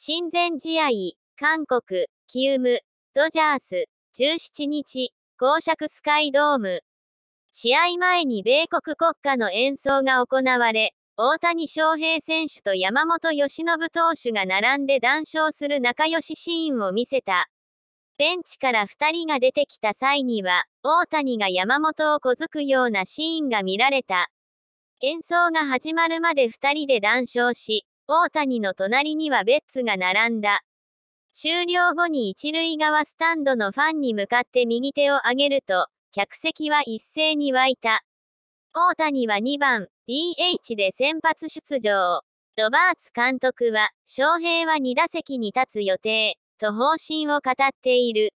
親善試合、韓国、キウム、ドジャース、17日、公爵スカイドーム。試合前に米国国歌の演奏が行われ、大谷翔平選手と山本由伸投手が並んで談笑する仲良しシーンを見せた。ベンチから2人が出てきた際には、大谷が山本を小づくようなシーンが見られた。演奏が始まるまで2人で談笑し、大谷の隣にはベッツが並んだ。終了後に一塁側スタンドのファンに向かって右手を上げると、客席は一斉に沸いた。大谷は2番 DH で先発出場。ロバーツ監督は、翔平は2打席に立つ予定、と方針を語っている。